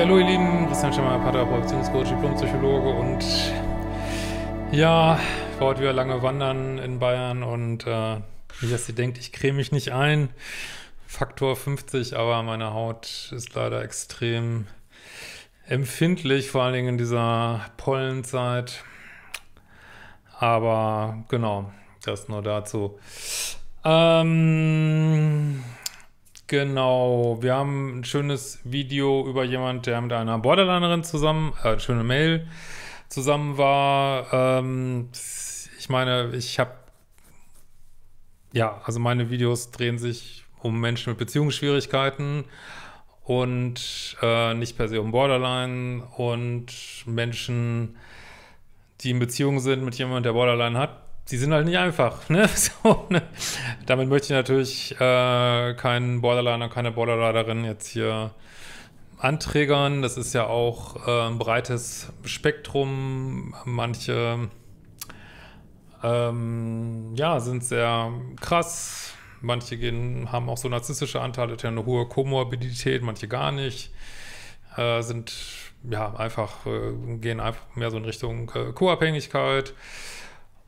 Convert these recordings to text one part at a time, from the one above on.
Ja, hallo ihr Lieben, Christian Schemmer, Pater, Produktionscoach, Diplompsychologe und ja, ich war heute wieder lange wandern in Bayern und äh, wie das sie denkt, ich creme mich nicht ein. Faktor 50, aber meine Haut ist leider extrem empfindlich, vor allen Dingen in dieser Pollenzeit. Aber genau, das nur dazu. Ähm, Genau, wir haben ein schönes Video über jemand, der mit einer Borderlinerin zusammen, äh, schöne Mail zusammen war. Ähm, ich meine, ich habe, ja, also meine Videos drehen sich um Menschen mit Beziehungsschwierigkeiten und äh, nicht per se um Borderline und Menschen, die in Beziehung sind mit jemandem, der Borderline hat, die sind halt nicht einfach. Ne? So, ne? Damit möchte ich natürlich äh, keinen Borderliner, keine Borderlinerin jetzt hier anträgern. Das ist ja auch äh, ein breites Spektrum. Manche ähm, ja, sind sehr krass. Manche gehen, haben auch so narzisstische Anteile, haben eine hohe Komorbidität, manche gar nicht. Äh, sind ja einfach, äh, gehen einfach mehr so in Richtung äh, Co-Abhängigkeit.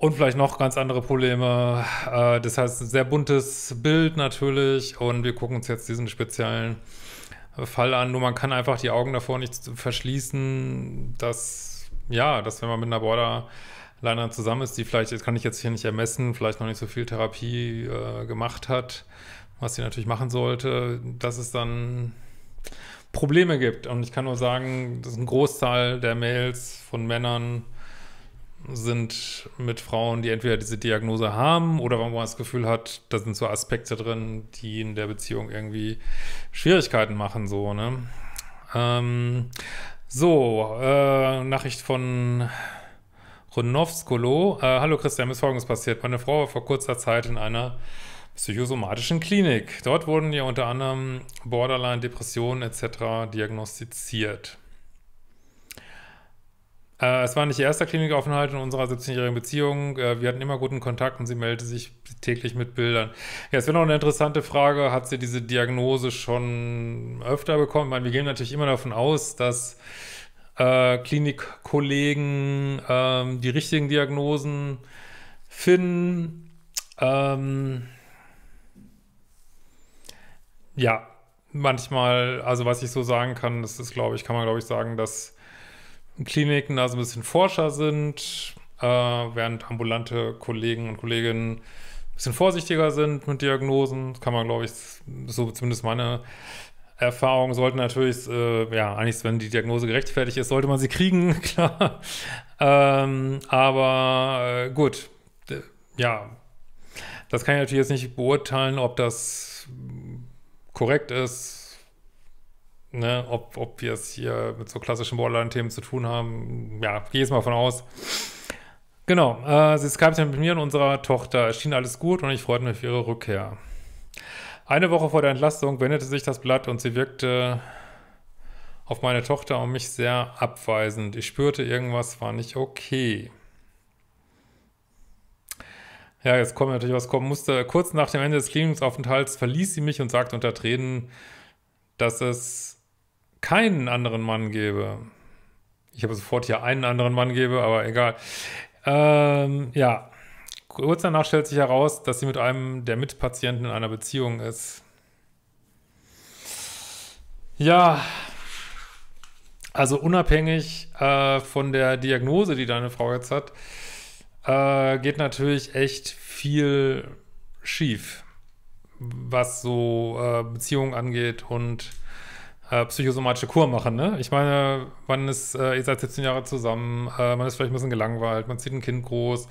Und vielleicht noch ganz andere Probleme. Äh, das heißt, ein sehr buntes Bild natürlich. Und wir gucken uns jetzt diesen speziellen Fall an. Nur man kann einfach die Augen davor nicht verschließen, dass, ja, dass wenn man mit einer Borderliner zusammen ist, die vielleicht, das kann ich jetzt hier nicht ermessen, vielleicht noch nicht so viel Therapie äh, gemacht hat, was sie natürlich machen sollte, dass es dann Probleme gibt. Und ich kann nur sagen, dass ein Großteil der Mails von Männern sind mit Frauen, die entweder diese Diagnose haben oder wo man das Gefühl hat, da sind so Aspekte drin, die in der Beziehung irgendwie Schwierigkeiten machen, so, ne? Ähm, so, äh, Nachricht von Ronovskolo. Äh, Hallo Christian, mir ist Folgendes passiert. Meine Frau war vor kurzer Zeit in einer psychosomatischen Klinik. Dort wurden ihr unter anderem Borderline, Depressionen etc. diagnostiziert. Äh, es war nicht ihr erster Klinikaufenthalt in unserer 17-jährigen Beziehung. Äh, wir hatten immer guten Kontakt und sie meldete sich täglich mit Bildern. Ja, es wäre noch eine interessante Frage. Hat sie diese Diagnose schon öfter bekommen? Ich meine, wir gehen natürlich immer davon aus, dass äh, Klinikkollegen ähm, die richtigen Diagnosen finden. Ähm, ja, manchmal, also was ich so sagen kann, das ist, glaube ich, kann man, glaube ich, sagen, dass Kliniken da so ein bisschen Forscher sind, äh, während ambulante Kollegen und Kolleginnen ein bisschen vorsichtiger sind mit Diagnosen. Das kann man, glaube ich, so zumindest meine Erfahrung, sollten natürlich, äh, ja, eigentlich, wenn die Diagnose gerechtfertigt ist, sollte man sie kriegen, klar. ähm, aber äh, gut, ja, das kann ich natürlich jetzt nicht beurteilen, ob das korrekt ist, ne, ob, ob wir es hier mit so klassischen Borderline-Themen zu tun haben, ja, gehe ich mal von aus. Genau, äh, sie skypt mit mir und unserer Tochter. Es schien alles gut und ich freute mich für ihre Rückkehr. Eine Woche vor der Entlastung wendete sich das Blatt und sie wirkte auf meine Tochter und mich sehr abweisend. Ich spürte, irgendwas war nicht okay. Ja, jetzt kommt natürlich, was kommen musste. Kurz nach dem Ende des Klinikaufenthalts verließ sie mich und sagte unter Tränen, dass es keinen anderen Mann gebe. Ich habe sofort hier einen anderen Mann gebe, aber egal. Ähm, ja, kurz danach stellt sich heraus, dass sie mit einem der Mitpatienten in einer Beziehung ist. Ja, also unabhängig äh, von der Diagnose, die deine Frau jetzt hat, äh, geht natürlich echt viel schief, was so äh, Beziehungen angeht und äh, psychosomatische Kur machen. Ne? Ich meine, man ist, äh, ihr seid 17 Jahre zusammen, äh, man ist vielleicht ein bisschen gelangweilt, man zieht ein Kind groß.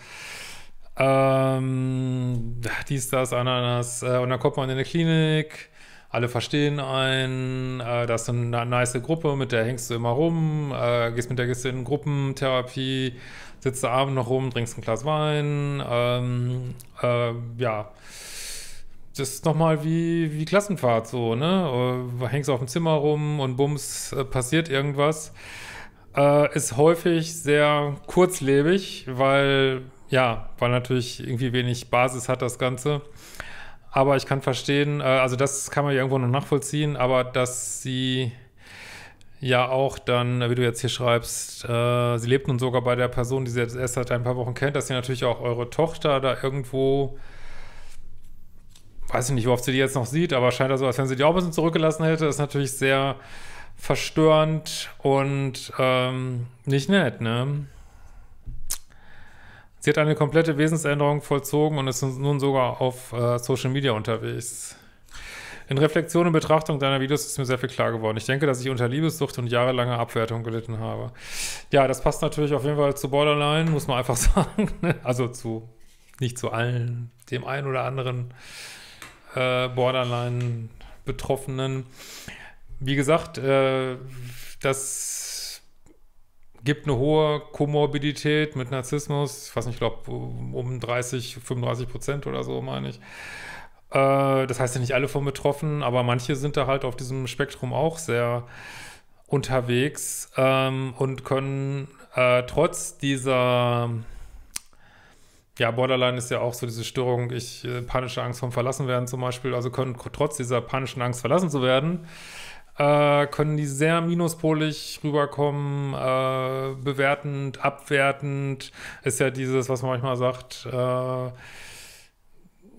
Ähm, dies, das, Ananas. Äh, und dann kommt man in eine Klinik, alle verstehen einen, äh, das ist eine nice Gruppe, mit der hängst du immer rum, äh, gehst mit der gehst du in Gruppentherapie, sitzt da Abend noch rum, trinkst ein Glas Wein, ähm, äh, ja das ist nochmal wie, wie Klassenfahrt so, ne? Äh, hängst auf dem Zimmer rum und bums, äh, passiert irgendwas. Äh, ist häufig sehr kurzlebig, weil, ja, weil natürlich irgendwie wenig Basis hat das Ganze. Aber ich kann verstehen, äh, also das kann man ja irgendwo noch nachvollziehen, aber dass sie ja auch dann, wie du jetzt hier schreibst, äh, sie lebt nun sogar bei der Person, die sie jetzt erst seit ein paar Wochen kennt, dass sie natürlich auch eure Tochter da irgendwo weiß ich nicht, wie oft sie die jetzt noch sieht, aber scheint also, als wenn sie die auch ein bisschen zurückgelassen hätte. ist natürlich sehr verstörend und ähm, nicht nett, ne? Sie hat eine komplette Wesensänderung vollzogen und ist nun sogar auf äh, Social Media unterwegs. In Reflexion und Betrachtung deiner Videos ist mir sehr viel klar geworden. Ich denke, dass ich unter Liebessucht und jahrelanger Abwertung gelitten habe. Ja, das passt natürlich auf jeden Fall zu Borderline, muss man einfach sagen. Also zu, nicht zu allen, dem einen oder anderen äh, Borderline-Betroffenen. Wie gesagt, äh, das gibt eine hohe Komorbidität mit Narzissmus. Ich weiß nicht, ich glaube um 30, 35 Prozent oder so, meine ich. Äh, das heißt ja nicht alle von betroffen, aber manche sind da halt auf diesem Spektrum auch sehr unterwegs ähm, und können äh, trotz dieser ja, Borderline ist ja auch so diese Störung, ich äh, panische Angst vom Verlassenwerden zum Beispiel, also können trotz dieser panischen Angst verlassen zu werden, äh, können die sehr minuspolig rüberkommen, äh, bewertend, abwertend, ist ja dieses, was man manchmal sagt, äh,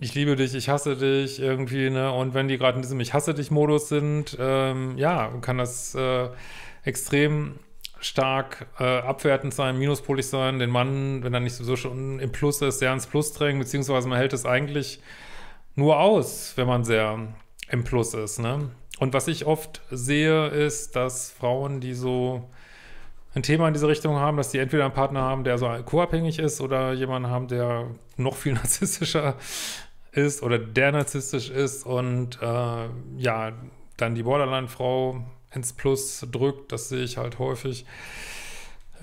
ich liebe dich, ich hasse dich irgendwie, ne? Und wenn die gerade in diesem Ich hasse dich Modus sind, ähm, ja, kann das äh, extrem stark äh, abwertend sein, minuspolig sein, den Mann, wenn er nicht sowieso schon im Plus ist, sehr ins Plus drängen, beziehungsweise man hält es eigentlich nur aus, wenn man sehr im Plus ist. Ne? Und was ich oft sehe, ist, dass Frauen, die so ein Thema in diese Richtung haben, dass die entweder einen Partner haben, der so co-abhängig ist oder jemanden haben, der noch viel narzisstischer ist oder der narzisstisch ist und äh, ja, dann die Borderline-Frau ins Plus drückt. Das sehe ich halt häufig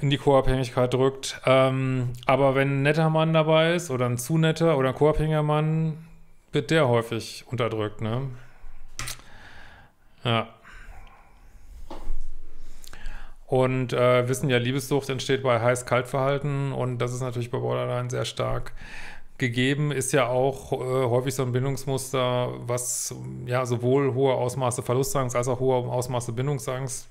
in die Co-Abhängigkeit drückt. Ähm, aber wenn ein netter Mann dabei ist oder ein zu netter oder ein co-abhängiger Mann, wird der häufig unterdrückt, ne? Ja. Und äh, wissen ja, Liebessucht entsteht bei Heiß-Kalt-Verhalten und das ist natürlich bei Borderline sehr stark gegeben ist ja auch äh, häufig so ein Bindungsmuster, was ja sowohl hohe Ausmaße Verlustangst als auch hohe Ausmaße Bindungsangst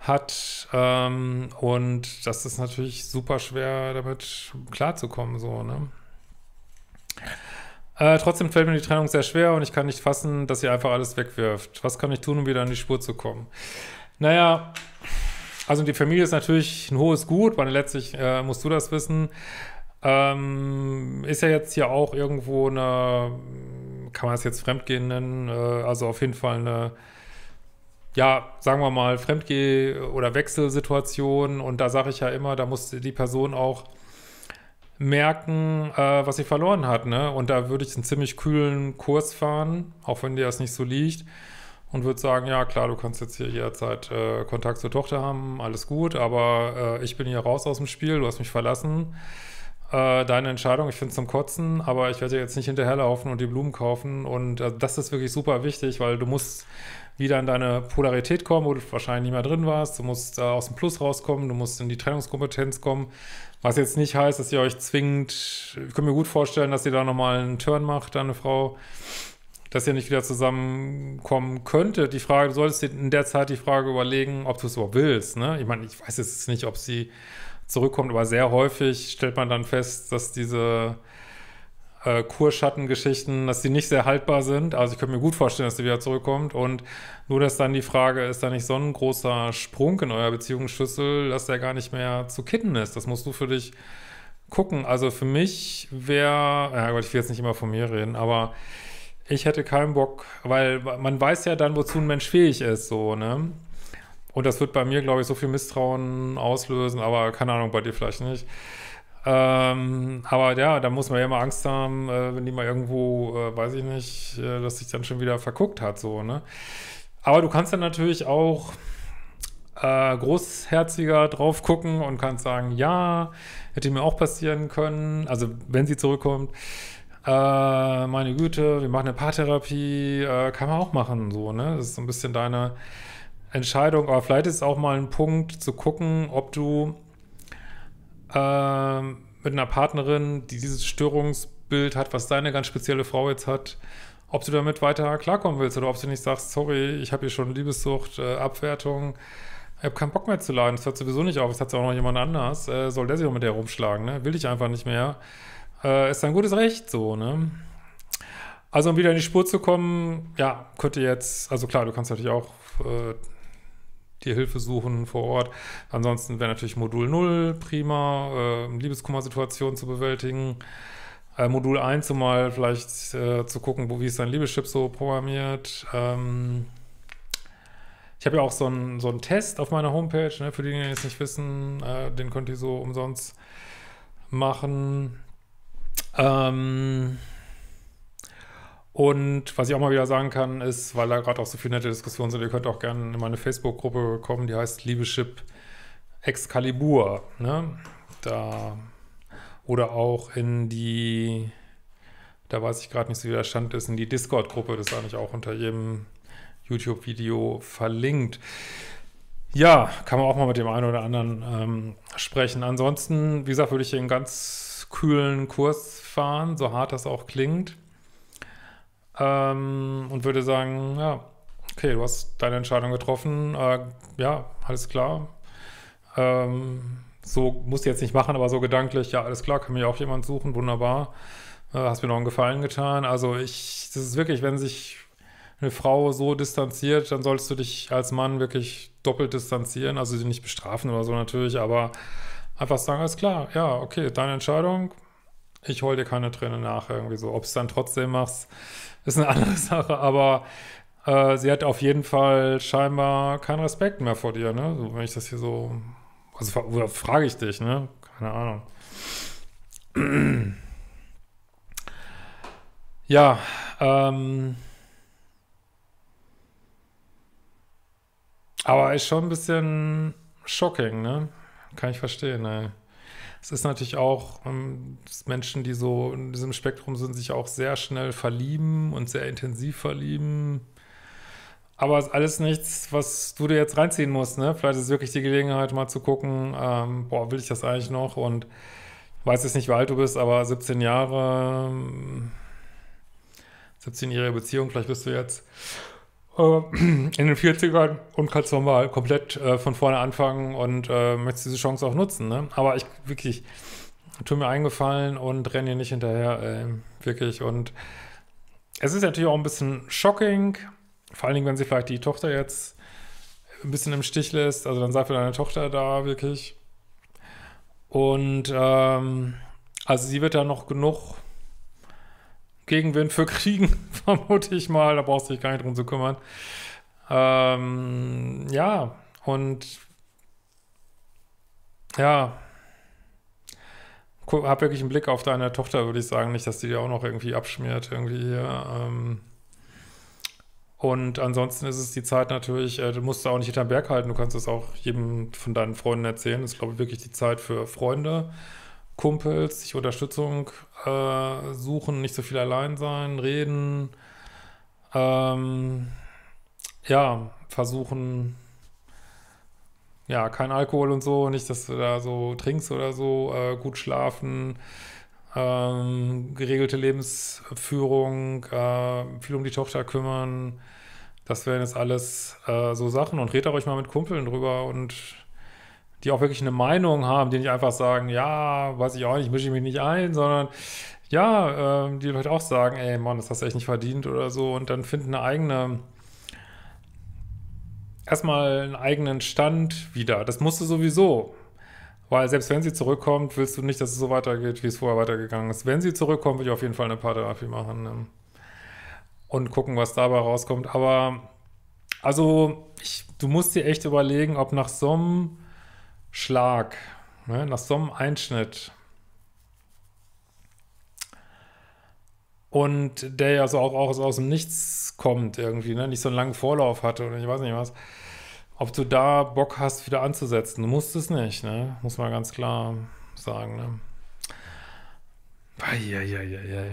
hat. Ähm, und das ist natürlich super schwer, damit klarzukommen, so, ne? Äh, trotzdem fällt mir die Trennung sehr schwer und ich kann nicht fassen, dass ihr einfach alles wegwirft. Was kann ich tun, um wieder an die Spur zu kommen? Naja, also die Familie ist natürlich ein hohes Gut, weil letztlich äh, musst du das wissen. Ähm, ist ja jetzt hier auch irgendwo eine, kann man es jetzt Fremdgehen nennen, äh, also auf jeden Fall eine, ja, sagen wir mal, Fremdgeh- oder Wechselsituation. Und da sage ich ja immer, da muss die Person auch merken, äh, was sie verloren hat. Ne? Und da würde ich einen ziemlich kühlen Kurs fahren, auch wenn dir das nicht so liegt. Und würde sagen, ja klar, du kannst jetzt hier jederzeit äh, Kontakt zur Tochter haben, alles gut, aber äh, ich bin hier raus aus dem Spiel, du hast mich verlassen äh, deine Entscheidung. Ich finde es zum Kotzen, aber ich werde jetzt nicht hinterherlaufen und die Blumen kaufen. Und äh, das ist wirklich super wichtig, weil du musst wieder in deine Polarität kommen, wo du wahrscheinlich nicht mehr drin warst. Du musst äh, aus dem Plus rauskommen, du musst in die Trennungskompetenz kommen. Was jetzt nicht heißt, dass ihr euch zwingend, ich kann mir gut vorstellen, dass ihr da nochmal einen Turn macht, deine Frau, dass ihr nicht wieder zusammenkommen könntet. Die Frage, du solltest dir in der Zeit die Frage überlegen, ob du es überhaupt willst. Ne? Ich meine, ich weiß jetzt nicht, ob sie zurückkommt. Aber sehr häufig stellt man dann fest, dass diese äh, Kurschattengeschichten, dass die nicht sehr haltbar sind. Also ich könnte mir gut vorstellen, dass sie wieder zurückkommt. Und nur, dass dann die Frage ist, da nicht so ein großer Sprung in eurer Beziehungsschlüssel, dass der gar nicht mehr zu kitten ist. Das musst du für dich gucken. Also für mich wäre, ja Gott, ich will jetzt nicht immer von mir reden, aber ich hätte keinen Bock, weil man weiß ja dann, wozu ein Mensch fähig ist, so, ne? Und das wird bei mir, glaube ich, so viel Misstrauen auslösen, aber keine Ahnung, bei dir vielleicht nicht. Ähm, aber ja, da muss man ja immer Angst haben, äh, wenn die mal irgendwo, äh, weiß ich nicht, äh, dass sich dann schon wieder verguckt hat, so, ne? Aber du kannst dann natürlich auch äh, großherziger drauf gucken und kannst sagen, ja, hätte mir auch passieren können, also wenn sie zurückkommt, äh, meine Güte, wir machen eine Paartherapie, äh, kann man auch machen, so, ne? Das ist so ein bisschen deine Entscheidung, aber vielleicht ist es auch mal ein Punkt zu gucken, ob du äh, mit einer Partnerin, die dieses Störungsbild hat, was deine ganz spezielle Frau jetzt hat, ob du damit weiter klarkommen willst oder ob du nicht sagst, sorry, ich habe hier schon Liebessucht, äh, Abwertung, ich habe keinen Bock mehr zu leiden, das hört sowieso nicht auf, es hat auch noch jemand anders, äh, soll der sich auch mit der rumschlagen, ne? will ich einfach nicht mehr. Äh, ist ein gutes Recht so, ne? Also um wieder in die Spur zu kommen, ja, könnte jetzt, also klar, du kannst natürlich auch äh, dir Hilfe suchen vor Ort. Ansonsten wäre natürlich Modul 0 prima, äh, Liebeskummer-Situationen zu bewältigen. Äh, Modul 1 um mal vielleicht äh, zu gucken, wo, wie ist dein Liebeschip so programmiert. Ähm, ich habe ja auch so einen so Test auf meiner Homepage, ne, für diejenigen, die es nicht wissen, äh, den könnt ihr so umsonst machen. Ähm, und was ich auch mal wieder sagen kann, ist, weil da gerade auch so viele nette Diskussionen sind, ihr könnt auch gerne in meine Facebook-Gruppe kommen, die heißt Liebeschip Excalibur. Ne? Da oder auch in die, da weiß ich gerade nicht so, wie der Stand ist, in die Discord-Gruppe, das ist eigentlich auch unter jedem YouTube-Video verlinkt. Ja, kann man auch mal mit dem einen oder anderen ähm, sprechen. Ansonsten, wie gesagt, würde ich hier einen ganz kühlen Kurs fahren, so hart das auch klingt ähm, und würde sagen, ja, okay, du hast deine Entscheidung getroffen, äh, ja, alles klar. Ähm, so musst du jetzt nicht machen, aber so gedanklich, ja, alles klar, kann mir auch jemand suchen, wunderbar. Äh, hast mir noch einen Gefallen getan. Also ich, das ist wirklich, wenn sich eine Frau so distanziert, dann solltest du dich als Mann wirklich doppelt distanzieren, also sie nicht bestrafen oder so natürlich, aber einfach sagen, alles klar, ja, okay, deine Entscheidung, ich hole dir keine Tränen nach, irgendwie so. Ob es dann trotzdem machst, ist eine andere Sache, aber äh, sie hat auf jeden Fall scheinbar keinen Respekt mehr vor dir, ne? So, wenn ich das hier so. Also fra frage ich dich, ne? Keine Ahnung. ja, ähm. Aber ist schon ein bisschen shocking, ne? Kann ich verstehen, ey es ist natürlich auch, ähm, dass Menschen, die so in diesem Spektrum sind, sich auch sehr schnell verlieben und sehr intensiv verlieben. Aber es ist alles nichts, was du dir jetzt reinziehen musst, ne? Vielleicht ist es wirklich die Gelegenheit, mal zu gucken, ähm, boah, will ich das eigentlich noch? Und weiß jetzt nicht, wie alt du bist, aber 17 Jahre, 17-jährige ähm, Beziehung, vielleicht bist du jetzt äh, in den 40ern und kannst nochmal komplett äh, von vorne anfangen und äh, möchtest diese Chance auch nutzen. Ne? Aber ich wirklich, tu mir eingefallen und renne hier nicht hinterher, ey, wirklich. Und es ist natürlich auch ein bisschen shocking, vor allen Dingen, wenn sie vielleicht die Tochter jetzt ein bisschen im Stich lässt. Also dann sei für deine Tochter da, wirklich. Und ähm, also sie wird da noch genug Gegenwind für kriegen, vermute ich mal. Da brauchst du dich gar nicht drum zu kümmern. Ähm, ja, und ja, hab wirklich einen Blick auf deine Tochter, würde ich sagen. Nicht, dass die dir auch noch irgendwie abschmiert, irgendwie hier. Ähm. Und ansonsten ist es die Zeit natürlich, äh, du musst da auch nicht hinterm Berg halten, du kannst es auch jedem von deinen Freunden erzählen. Das ist, glaube ich, wirklich die Zeit für Freunde. Kumpels, sich Unterstützung äh, suchen, nicht so viel allein sein, reden, ähm, ja, versuchen, ja, kein Alkohol und so, nicht, dass du da so trinkst oder so, äh, gut schlafen, ähm, geregelte Lebensführung, äh, viel um die Tochter kümmern. Das wären jetzt alles äh, so Sachen und redet auch euch mal mit Kumpeln drüber und die auch wirklich eine Meinung haben, die nicht einfach sagen, ja, weiß ich auch nicht, mische ich mich nicht ein, sondern ja, ähm, die Leute auch sagen, ey Mann, das hast du echt nicht verdient oder so und dann finden eine eigene, erstmal einen eigenen Stand wieder. Das musst du sowieso. Weil selbst wenn sie zurückkommt, willst du nicht, dass es so weitergeht, wie es vorher weitergegangen ist. Wenn sie zurückkommt, will ich auf jeden Fall eine Paartherapie machen ne? und gucken, was dabei rauskommt. Aber also, ich, du musst dir echt überlegen, ob nach so einem Schlag, ne, nach so einem Einschnitt. Und der ja so auch, auch aus dem Nichts kommt irgendwie, ne, nicht so einen langen Vorlauf hatte oder ich weiß nicht was. Ob du da Bock hast, wieder anzusetzen. Du musst es nicht, ne? Muss man ganz klar sagen, ne? Eieieiei.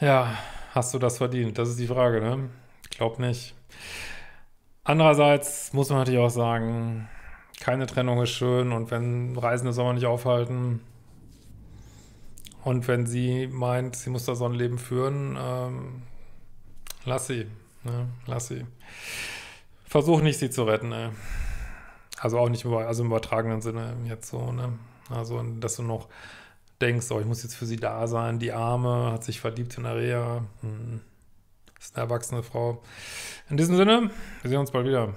Ja. Hast du das verdient? Das ist die Frage, ne? Glaub nicht. Andererseits muss man natürlich auch sagen, keine Trennung ist schön und wenn Reisende soll man nicht aufhalten. Und wenn sie meint, sie muss da so ein Leben führen, ähm, lass sie. Ne? Lass sie. Versuch nicht, sie zu retten. Ey. Also auch nicht über, also im übertragenen Sinne jetzt so. Ne? Also, dass du noch denkst, oh, ich muss jetzt für sie da sein, die Arme, hat sich verliebt in Area, hm. ist eine erwachsene Frau. In diesem Sinne, wir sehen uns bald wieder.